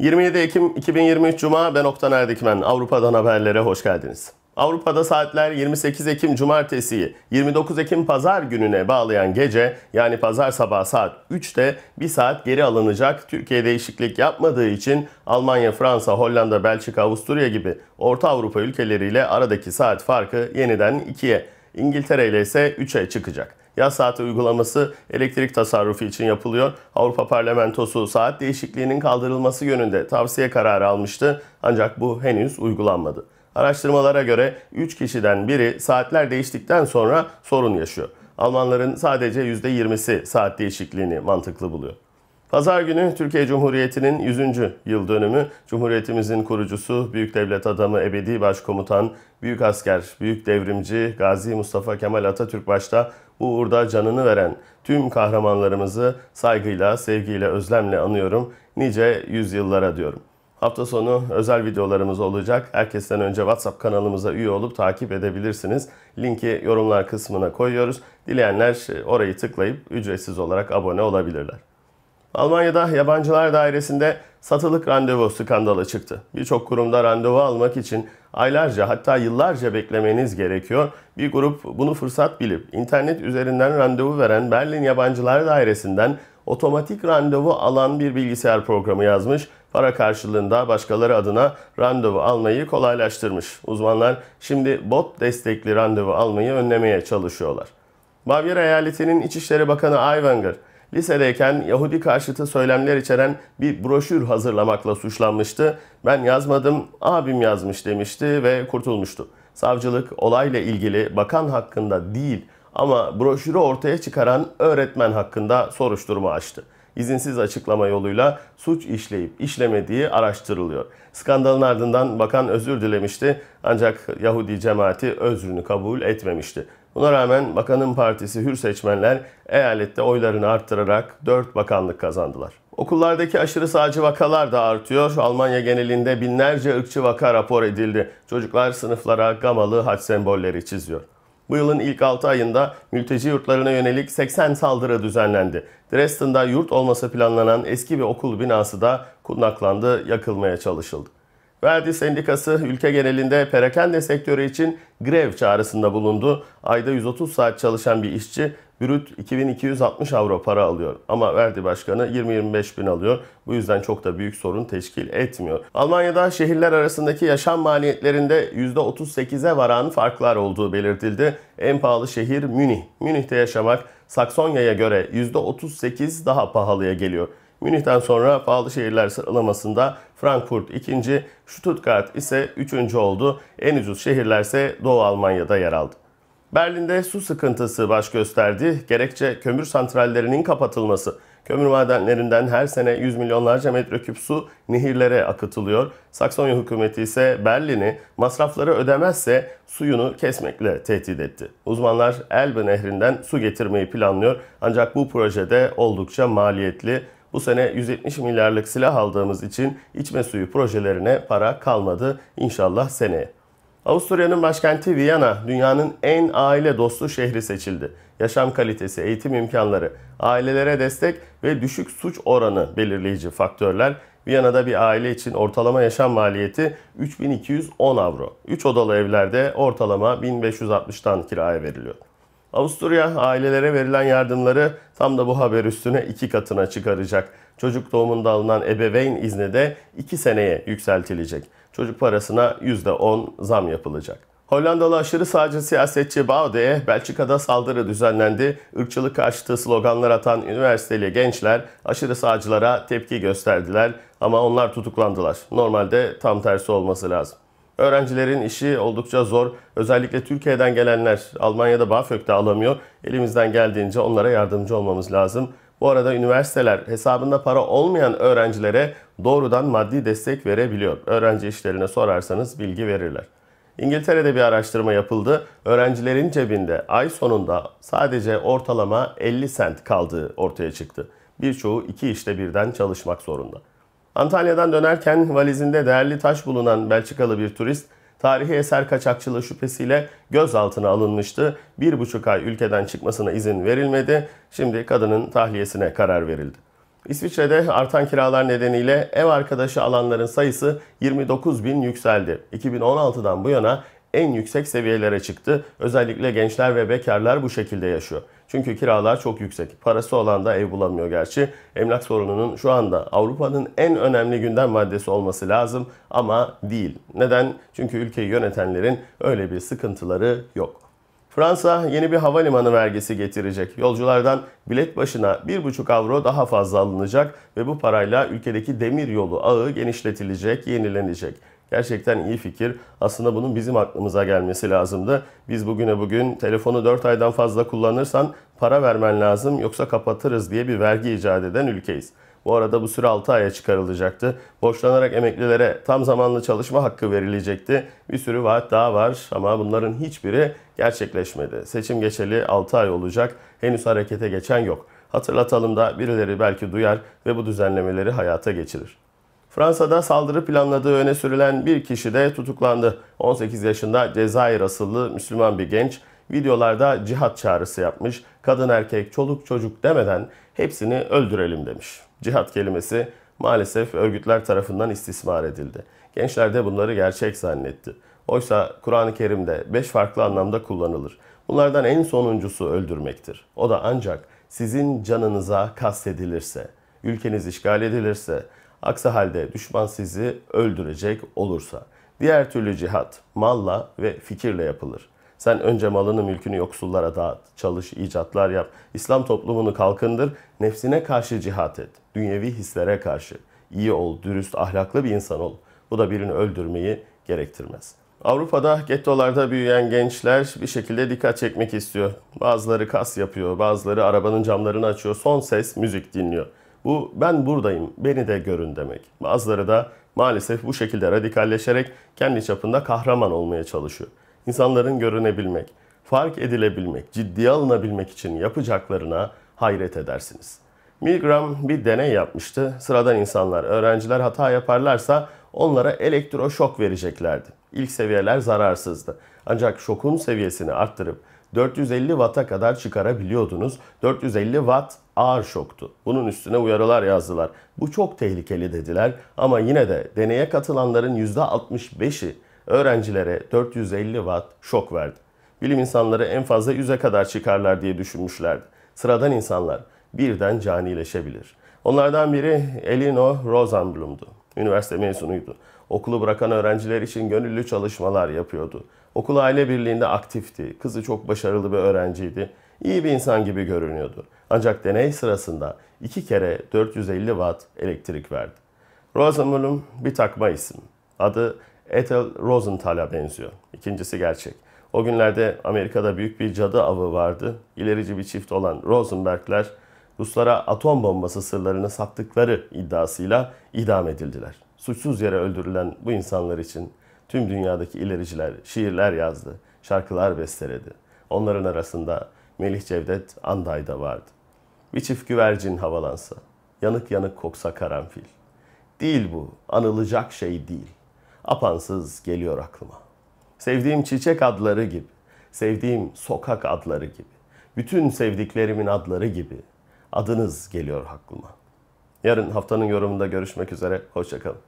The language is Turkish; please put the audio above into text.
27 Ekim 2023 Cuma ben Oktan Erdikmen. Avrupa'dan haberlere hoş geldiniz. Avrupa'da saatler 28 Ekim Cumartesi'yi 29 Ekim Pazar gününe bağlayan gece yani Pazar sabahı saat 3'te bir saat geri alınacak. Türkiye değişiklik yapmadığı için Almanya, Fransa, Hollanda, Belçika, Avusturya gibi Orta Avrupa ülkeleriyle aradaki saat farkı yeniden 2'ye, İngiltere ile ise 3'e çıkacak. Yaz saati uygulaması elektrik tasarrufu için yapılıyor. Avrupa Parlamentosu saat değişikliğinin kaldırılması yönünde tavsiye kararı almıştı ancak bu henüz uygulanmadı. Araştırmalara göre 3 kişiden biri saatler değiştikten sonra sorun yaşıyor. Almanların sadece %20'si saat değişikliğini mantıklı buluyor. Pazar günü Türkiye Cumhuriyeti'nin 100. yıl dönümü. Cumhuriyetimizin kurucusu, büyük devlet adamı, ebedi başkomutan, büyük asker, büyük devrimci Gazi Mustafa Kemal Atatürk başta bu uğurda canını veren tüm kahramanlarımızı saygıyla, sevgiyle, özlemle anıyorum. Nice yüzyıllara diyorum. Hafta sonu özel videolarımız olacak. Herkesten önce WhatsApp kanalımıza üye olup takip edebilirsiniz. Linki yorumlar kısmına koyuyoruz. Dileyenler orayı tıklayıp ücretsiz olarak abone olabilirler. Almanya'da Yabancılar Dairesi'nde satılık randevu skandalı çıktı. Birçok kurumda randevu almak için aylarca hatta yıllarca beklemeniz gerekiyor. Bir grup bunu fırsat bilip internet üzerinden randevu veren Berlin Yabancılar Dairesi'nden otomatik randevu alan bir bilgisayar programı yazmış. Para karşılığında başkaları adına randevu almayı kolaylaştırmış. Uzmanlar şimdi bot destekli randevu almayı önlemeye çalışıyorlar. Bavyera eyaletinin İçişleri Bakanı Aiwanger Lisedeyken Yahudi karşıtı söylemler içeren bir broşür hazırlamakla suçlanmıştı. Ben yazmadım, abim yazmış demişti ve kurtulmuştu. Savcılık olayla ilgili bakan hakkında değil ama broşürü ortaya çıkaran öğretmen hakkında soruşturma açtı izinsiz açıklama yoluyla suç işleyip işlemediği araştırılıyor. Skandalın ardından bakan özür dilemişti ancak Yahudi cemaati özrünü kabul etmemişti. Buna rağmen bakanın partisi Hür Seçmenler eyalette oylarını arttırarak 4 bakanlık kazandılar. Okullardaki aşırı sağcı vakalar da artıyor. Almanya genelinde binlerce ırkçı vaka rapor edildi. Çocuklar sınıflara gamalı haç sembolleri çiziyor. Bu yılın ilk 6 ayında mülteci yurtlarına yönelik 80 saldırı düzenlendi. Dresden'da yurt olması planlanan eski bir okul binası da kundaklandı, yakılmaya çalışıldı. Verdi Sendikası ülke genelinde perakende sektörü için grev çağrısında bulundu. Ayda 130 saat çalışan bir işçi brüt 2260 avro para alıyor. Ama Verdi Başkanı 20-25 bin alıyor. Bu yüzden çok da büyük sorun teşkil etmiyor. Almanya'da şehirler arasındaki yaşam maliyetlerinde %38'e varan farklar olduğu belirtildi. En pahalı şehir Münih. Münih'te yaşamak Saksonya'ya göre %38 daha pahalıya geliyor. Münih'ten sonra pahalı şehirler sıralamasında Frankfurt ikinci, Stuttgart ise üçüncü oldu. En ucuz şehirler ise Doğu Almanya'da yer aldı. Berlin'de su sıkıntısı baş gösterdi. Gerekçe kömür santrallerinin kapatılması. Kömür madenlerinden her sene yüz milyonlarca metreküp su nehirlere akıtılıyor. Saksonya hükümeti ise Berlin'i masrafları ödemezse suyunu kesmekle tehdit etti. Uzmanlar Elbe nehrinden su getirmeyi planlıyor ancak bu projede oldukça maliyetli. Bu sene 170 milyarlık silah aldığımız için içme suyu projelerine para kalmadı. İnşallah seneye. Avusturya'nın başkenti Viyana dünyanın en aile dostu şehri seçildi. Yaşam kalitesi, eğitim imkanları, ailelere destek ve düşük suç oranı belirleyici faktörler. Viyana'da bir aile için ortalama yaşam maliyeti 3210 avro. 3 odalı evlerde ortalama 1560'tan kiraya veriliyor. Avusturya ailelere verilen yardımları tam da bu haber üstüne iki katına çıkaracak. Çocuk doğumunda alınan ebeveyn izni de iki seneye yükseltilecek. Çocuk parasına %10 zam yapılacak. Hollandalı aşırı sağcı siyasetçi Baude'ye Belçika'da saldırı düzenlendi. Irkçılık karşıtı sloganlar atan üniversiteli gençler aşırı sağcılara tepki gösterdiler ama onlar tutuklandılar. Normalde tam tersi olması lazım. Öğrencilerin işi oldukça zor. Özellikle Türkiye'den gelenler Almanya'da BAföG'de alamıyor. Elimizden geldiğince onlara yardımcı olmamız lazım. Bu arada üniversiteler hesabında para olmayan öğrencilere doğrudan maddi destek verebiliyor. Öğrenci işlerine sorarsanız bilgi verirler. İngiltere'de bir araştırma yapıldı. Öğrencilerin cebinde ay sonunda sadece ortalama 50 sent kaldığı ortaya çıktı. Birçoğu iki işte birden çalışmak zorunda. Antalya'dan dönerken valizinde değerli taş bulunan Belçikalı bir turist tarihi eser kaçakçılığı şüphesiyle gözaltına alınmıştı. Bir buçuk ay ülkeden çıkmasına izin verilmedi. Şimdi kadının tahliyesine karar verildi. İsviçre'de artan kiralar nedeniyle ev arkadaşı alanların sayısı 29 bin yükseldi. 2016'dan bu yana en yüksek seviyelere çıktı. Özellikle gençler ve bekarlar bu şekilde yaşıyor. Çünkü kiralar çok yüksek. Parası olan da ev bulamıyor gerçi. Emlak sorununun şu anda Avrupa'nın en önemli gündem maddesi olması lazım ama değil. Neden? Çünkü ülkeyi yönetenlerin öyle bir sıkıntıları yok. Fransa yeni bir havalimanı vergisi getirecek. Yolculardan bilet başına 1,5 avro daha fazla alınacak ve bu parayla ülkedeki demir yolu ağı genişletilecek, yenilenecek. Gerçekten iyi fikir. Aslında bunun bizim aklımıza gelmesi lazımdı. Biz bugüne bugün telefonu 4 aydan fazla kullanırsan para vermen lazım yoksa kapatırız diye bir vergi icat eden ülkeyiz. Bu arada bu süre 6 aya çıkarılacaktı. Boşlanarak emeklilere tam zamanlı çalışma hakkı verilecekti. Bir sürü vaat daha var ama bunların hiçbiri gerçekleşmedi. Seçim geçeli 6 ay olacak. Henüz harekete geçen yok. Hatırlatalım da birileri belki duyar ve bu düzenlemeleri hayata geçirir. Fransa'da saldırı planladığı öne sürülen bir kişi de tutuklandı. 18 yaşında Cezayir asıllı Müslüman bir genç videolarda cihat çağrısı yapmış. Kadın erkek çoluk çocuk demeden hepsini öldürelim demiş. Cihat kelimesi maalesef örgütler tarafından istismar edildi. Gençler de bunları gerçek zannetti. Oysa Kur'an-ı Kerim'de 5 farklı anlamda kullanılır. Bunlardan en sonuncusu öldürmektir. O da ancak sizin canınıza kastedilirse, ülkeniz işgal edilirse, Aksi halde düşman sizi öldürecek olursa. Diğer türlü cihat malla ve fikirle yapılır. Sen önce malını mülkünü yoksullara dağıt, çalış, icatlar yap, İslam toplumunu kalkındır, nefsine karşı cihat et, dünyevi hislere karşı. İyi ol, dürüst, ahlaklı bir insan ol. Bu da birini öldürmeyi gerektirmez. Avrupa'da gettolarda büyüyen gençler bir şekilde dikkat çekmek istiyor. Bazıları kas yapıyor, bazıları arabanın camlarını açıyor, son ses müzik dinliyor. Bu ben buradayım, beni de görün demek. Bazıları da maalesef bu şekilde radikalleşerek kendi çapında kahraman olmaya çalışıyor. İnsanların görünebilmek, fark edilebilmek, ciddiye alınabilmek için yapacaklarına hayret edersiniz. Milgram bir deney yapmıştı. Sıradan insanlar, öğrenciler hata yaparlarsa onlara elektroşok vereceklerdi. İlk seviyeler zararsızdı. Ancak şokun seviyesini arttırıp 450 Watt'a kadar çıkarabiliyordunuz. 450 Watt ağır şoktu. Bunun üstüne uyarılar yazdılar. Bu çok tehlikeli dediler ama yine de deneye katılanların %65'i öğrencilere 450 Watt şok verdi. Bilim insanları en fazla 100'e kadar çıkarlar diye düşünmüşlerdi. Sıradan insanlar birden canileşebilir. Onlardan biri Elino Rosenblum'du. Üniversite mezunuydu. Okulu bırakan öğrenciler için gönüllü çalışmalar yapıyordu. Okul aile birliğinde aktifti. Kızı çok başarılı bir öğrenciydi. İyi bir insan gibi görünüyordu. Ancak deney sırasında iki kere 450 watt elektrik verdi. Rosenblum bir takma isim. Adı Ethel Rosenthal'a benziyor. İkincisi gerçek. O günlerde Amerika'da büyük bir cadı avı vardı. İlerici bir çift olan Rosenbergler Ruslara atom bombası sırlarını sattıkları iddiasıyla idam edildiler. Suçsuz yere öldürülen bu insanlar için tüm dünyadaki ilericiler şiirler yazdı, şarkılar besteledi. Onların arasında Melih Cevdet Anday da vardı. Bir çift güvercin havalansa, yanık yanık koksa karanfil. Değil bu, anılacak şey değil. Apansız geliyor aklıma. Sevdiğim çiçek adları gibi, sevdiğim sokak adları gibi, bütün sevdiklerimin adları gibi, adınız geliyor aklıma. Yarın haftanın yorumunda görüşmek üzere. Hoşçakalın.